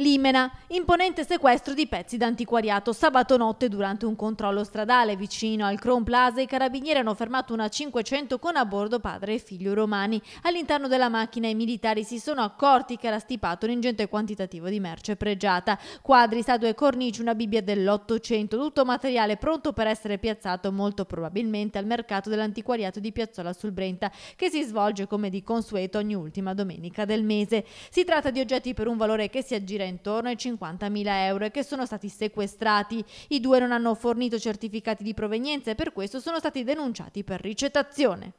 Limena, imponente sequestro di pezzi d'antiquariato. Sabato notte, durante un controllo stradale vicino al Crown Plaza, i carabinieri hanno fermato una 500 con a bordo padre e figlio romani. All'interno della macchina i militari si sono accorti che era stipato un ingente quantitativo di merce pregiata. Quadri, statue e cornici, una Bibbia dell'Ottocento, tutto materiale pronto per essere piazzato molto probabilmente al mercato dell'antiquariato di Piazzola sul Brenta, che si svolge come di consueto ogni ultima domenica del mese. Si tratta di oggetti per un valore che si aggira in intorno ai 50.000 euro e che sono stati sequestrati. I due non hanno fornito certificati di provenienza e per questo sono stati denunciati per ricettazione.